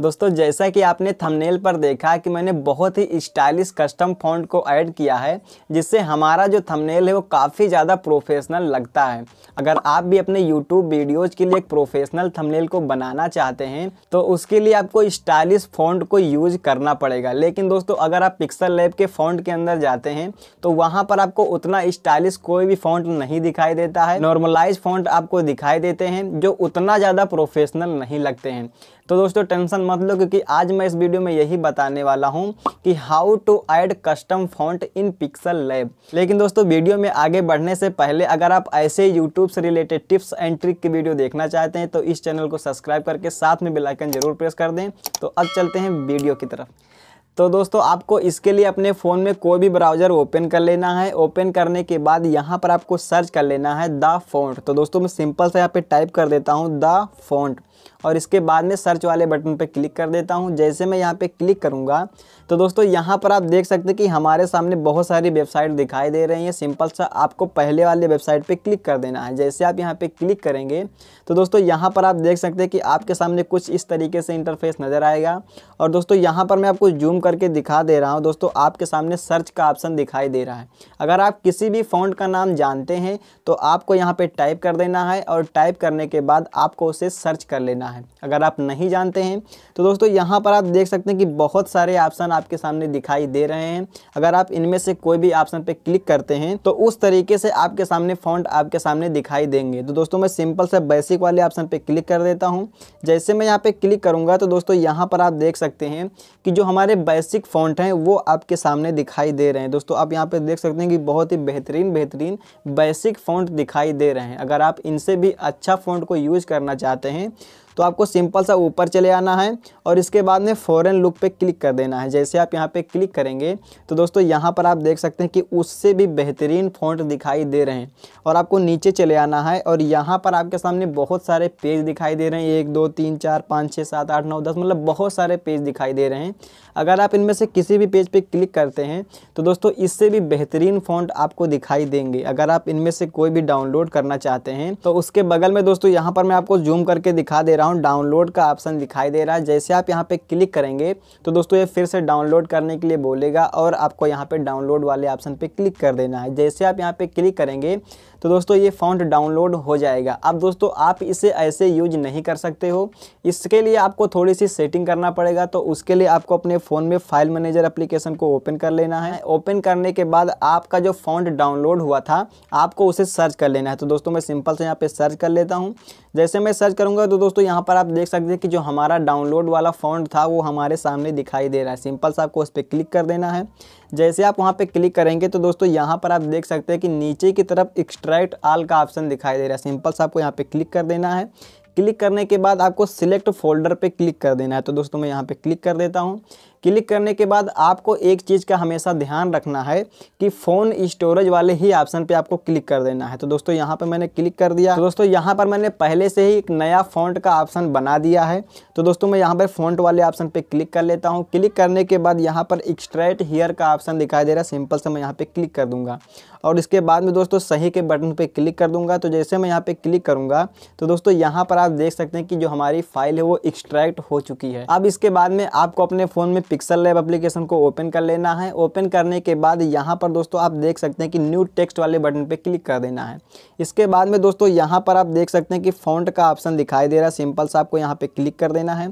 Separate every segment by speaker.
Speaker 1: दोस्तों जैसा कि आपने थंबनेल पर देखा कि मैंने बहुत ही स्टाइलिश कस्टम फॉन्ट को ऐड किया है जिससे हमारा जो थंबनेल है वो काफ़ी ज़्यादा प्रोफेशनल लगता है अगर आप भी अपने यूट्यूब वीडियोज़ के लिए एक प्रोफेशनल थमनेल को बनाना चाहते हैं तो उसके लिए आपको स्टाइलिश फॉन्ट को यूज़ करना पड़ेगा लेकिन दोस्तों अगर आप पिक्सल लैब के फॉन्ट के अंदर जाते हैं तो वहाँ पर आपको उतना स्टाइलिश कोई भी फॉन्ट नहीं दिखाई देता है नॉर्मलाइज फॉन्ट आपको दिखाई देते हैं जो उतना ज़्यादा प्रोफेशनल नहीं लगते हैं तो दोस्तों टेंशन मतलब कि आज मैं इस वीडियो में यही बताने वाला हूँ कि how to add custom font in PixelLab लेकिन दोस्तों वीडियो में आगे बढ़ने से पहले अगर आप ऐसे यूट्यूब से रिलेटेड टिप्स एंड ट्रिक की वीडियो देखना चाहते हैं तो इस चैनल को सब्सक्राइब करके साथ में बेलाइकन जरूर प्रेस कर दें तो अब चलते हैं वीडियो की तरफ तो दोस्तों आपको इसके लिए अपने फ़ोन में कोई भी ब्राउज़र ओपन कर लेना है ओपन करने के बाद यहाँ पर आपको सर्च कर लेना है द फोन तो दोस्तों मैं सिंपल से यहाँ पे टाइप कर देता हूँ द फोन और इसके बाद में सर्च वाले बटन पर क्लिक कर देता हूँ जैसे मैं यहाँ पर क्लिक करूँगा तो दोस्तों यहाँ पर आप देख सकते हैं कि हमारे सामने बहुत सारी वेबसाइट दिखाई दे रही हैं सिंपल सा आपको पहले वाले वेबसाइट पर क्लिक कर देना है जैसे आप यहाँ पर क्लिक करेंगे तो दोस्तों यहाँ पर आप देख सकते हैं कि आपके सामने कुछ इस तरीके से इंटरफेस नज़र आएगा और दोस्तों यहाँ पर मैं आपको जूम करके दिखा दे रहा हूँ दोस्तों आपके सामने सर्च का ऑप्शन दिखाई दे रहा है अगर आप किसी भी फ़ॉन्ट का नाम जानते हैं तो आपको यहाँ पे टाइप कर देना है और टाइप करने के बाद आपको उसे सर्च कर लेना है करना है अगर आप नहीं जानते हैं तो दोस्तों यहाँ पर आप देख सकते हैं कि बहुत सारे ऑप्शन आपके सामने दिखाई दे रहे हैं अगर आप इनमें से कोई भी ऑप्शन पर क्लिक करते हैं तो उस तरीके से आपके सामने फ़ॉन्ट आपके सामने दिखाई देंगे तो दोस्तों मैं सिंपल से बेसिक वाले ऑप्शन पर क्लिक कर देता हूँ जैसे मैं यहाँ पर क्लिक करूँगा तो दोस्तों यहाँ पर आप देख सकते हैं कि जो हमारे बेसिक फ़ॉन्ट हैं वो आपके सामने दिखाई दे रहे हैं दोस्तों आप यहाँ पर देख सकते हैं कि बहुत ही बेहतरीन बेहतरीन बेसिक फ़ॉन्ट दिखाई दे रहे हैं अगर आप इनसे भी अच्छा फ़ॉन्ट को यूज़ करना चाहते हैं तो आपको सिंपल सा ऊपर चले आना है और इसके बाद में फ़ॉरन लुक पे क्लिक कर देना है जैसे आप यहाँ पे क्लिक करेंगे तो दोस्तों यहाँ पर आप देख सकते हैं कि उससे भी बेहतरीन फ़ॉन्ट दिखाई दे रहे हैं और आपको नीचे चले आना है और यहाँ पर आपके सामने बहुत सारे पेज दिखाई दे रहे हैं एक दो तीन चार पाँच छः सात आठ नौ दस मतलब बहुत सारे पेज दिखाई दे रहे हैं अगर आप इनमें से किसी भी पेज पर पे क्लिक करते हैं तो दोस्तों इससे भी बेहतरीन फ़ॉन्ट आपको दिखाई देंगे अगर आप इनमें से कोई भी डाउनलोड करना चाहते हैं तो उसके बगल में दोस्तों यहाँ पर मैं आपको जूम करके दिखा दे रहा हूँ अकाउंट डाउनलोड का ऑप्शन दिखाई दे रहा है जैसे आप यहाँ पे क्लिक करेंगे तो दोस्तों ये फिर से डाउनलोड करने के लिए बोलेगा और आपको यहाँ पे डाउनलोड वाले ऑप्शन पे क्लिक कर देना है जैसे आप यहाँ पे क्लिक करेंगे तो दोस्तों ये फ़ॉन्ट डाउनलोड हो जाएगा अब दोस्तों आप इसे ऐसे यूज नहीं कर सकते हो इसके लिए आपको थोड़ी सी सेटिंग करना पड़ेगा तो उसके लिए आपको अपने फ़ोन में फाइल मैनेजर एप्लीकेशन को ओपन कर लेना है ओपन करने के बाद आपका जो फ़ॉन्ट डाउनलोड हुआ था आपको उसे सर्च कर लेना है तो दोस्तों मैं सिंपल से यहाँ पर सर्च कर लेता हूँ जैसे मैं सर्च करूँगा तो दोस्तों यहाँ यहाँ पर आप देख सकते हैं कि जो हमारा डाउनलोड वाला फॉन्ट था वो हमारे सामने दिखाई दे रहा है सिंपल सा आपको उस पर क्लिक कर देना है जैसे आप वहाँ पे क्लिक करेंगे तो दोस्तों यहाँ पर आप देख सकते हैं कि नीचे की तरफ एक्सट्रैक्ट आल का ऑप्शन दिखाई दे रहा है सिंपल सा आपको यहाँ पर क्लिक कर देना है क्लिक करने के बाद आपको सिलेक्ट फोल्डर पे क्लिक कर देना है तो दोस्तों मैं यहाँ पे क्लिक कर देता हूँ क्लिक करने के बाद आपको एक चीज़ का हमेशा ध्यान रखना है कि फ़ोन स्टोरेज वाले ही ऑप्शन पे आपको क्लिक कर देना है तो दोस्तों यहाँ पर मैंने क्लिक कर दिया तो दोस्तों यहाँ पर मैंने पहले से ही एक नया फ़ॉन्ट का ऑप्शन बना दिया है तो दोस्तों मैं यहाँ पर फ़ॉन्ट वाले ऑप्शन पर क्लिक कर लेता हूँ क्लिक करने के बाद यहाँ पर एक्स्ट्रैट हेयर का ऑप्शन दिखाई दे रहा है सिंपल से मैं यहाँ पर क्लिक कर दूँगा और इसके बाद में दोस्तों सही के बटन पर क्लिक कर दूँगा तो जैसे मैं यहाँ पर क्लिक करूँगा तो दोस्तों यहाँ पर आप देख सकते हैं कि जो हमारी फाइल है वो एक्सट्रैक्ट हो चुकी है अब इसके बाद में आपको अपने फ़ोन में पिक्सल लैब एप्लीकेशन को ओपन कर लेना है ओपन करने के बाद यहाँ पर दोस्तों आप देख सकते हैं कि न्यू टेक्स्ट वाले बटन पर क्लिक कर देना है इसके बाद में दोस्तों यहाँ पर आप देख सकते हैं कि फ़ॉन्ट का ऑप्शन दिखाई दे रहा है सिंपल सा आपको यहाँ पर क्लिक कर देना है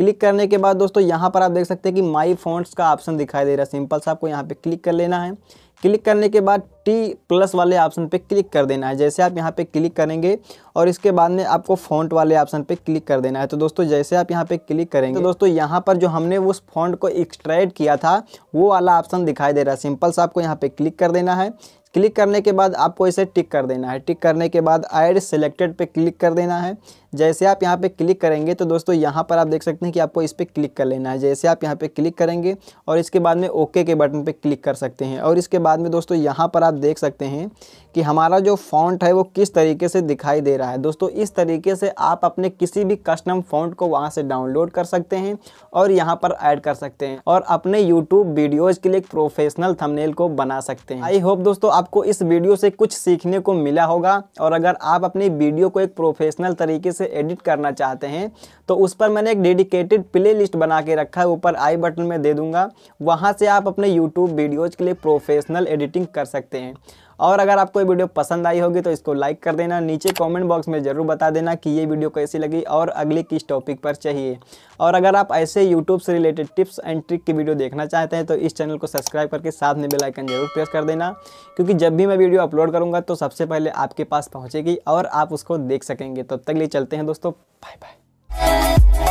Speaker 1: क्लिक करने के बाद दोस्तों यहाँ पर आप देख सकते हैं कि माई फॉन्ट्स का ऑप्शन दिखाई दे रहा है सिंपल सा आपको यहाँ पे क्लिक कर लेना है क्लिक करने के बाद टी प्लस वाले ऑप्शन पे क्लिक कर देना है जैसे आप यहाँ पे क्लिक करेंगे और इसके बाद में आपको फॉन्ट वाले ऑप्शन पे क्लिक कर देना है तो दोस्तों जैसे आप यहाँ पे क्लिक करेंगे तो दोस्तों यहाँ पर जो हमने उस फॉन्ट को एक्सट्रैक्ट किया था वो वाला ऑप्शन दिखाई दे रहा है सिंपल सा आपको यहाँ पर क्लिक कर देना है क्लिक करने के बाद आपको इसे टिक कर देना है टिक करने के बाद एड सिलेक्टेड पर क्लिक कर देना है जैसे आप यहाँ पे क्लिक करेंगे तो दोस्तों यहाँ पर आप देख सकते हैं कि आपको इस पर क्लिक कर लेना है जैसे आप यहाँ पे क्लिक करेंगे और इसके बाद में ओके के बटन पे क्लिक कर सकते हैं और इसके बाद में दोस्तों यहाँ पर आप देख सकते हैं कि हमारा जो फॉन्ट है वो किस तरीके से दिखाई दे रहा है दोस्तों इस तरीके से आप अपने किसी भी कस्टम फॉन्ट को वहाँ से डाउनलोड कर सकते हैं और यहाँ पर ऐड कर सकते हैं और अपने यूट्यूब वीडियोज के लिए एक प्रोफेशनल थमनेल को बना सकते हैं आई होप दोस्तों आपको इस वीडियो से कुछ सीखने को मिला होगा और अगर आप अपनी वीडियो को एक प्रोफेशनल तरीके से से एडिट करना चाहते हैं तो उस पर मैंने एक डेडिकेटेड प्ले लिस्ट बना के रखा है ऊपर आई बटन में दे दूंगा वहाँ से आप अपने यूट्यूब वीडियोज़ के लिए प्रोफेशनल एडिटिंग कर सकते हैं और अगर आपको ये वीडियो पसंद आई होगी तो इसको लाइक कर देना नीचे कमेंट बॉक्स में ज़रूर बता देना कि ये वीडियो कैसी लगी और अगली किस टॉपिक पर चाहिए और अगर आप ऐसे यूट्यूब से रिलेटेड टिप्स एंड ट्रिक की वीडियो देखना चाहते हैं तो इस चैनल को सब्सक्राइब करके साथ में बेलाइकन जरूर प्रेस कर देना क्योंकि जब भी मैं वीडियो अपलोड करूँगा तो सबसे पहले आपके पास पहुँचेगी और आप उसको देख सकेंगे तब तक लिए चलते हैं दोस्तों बाय बाय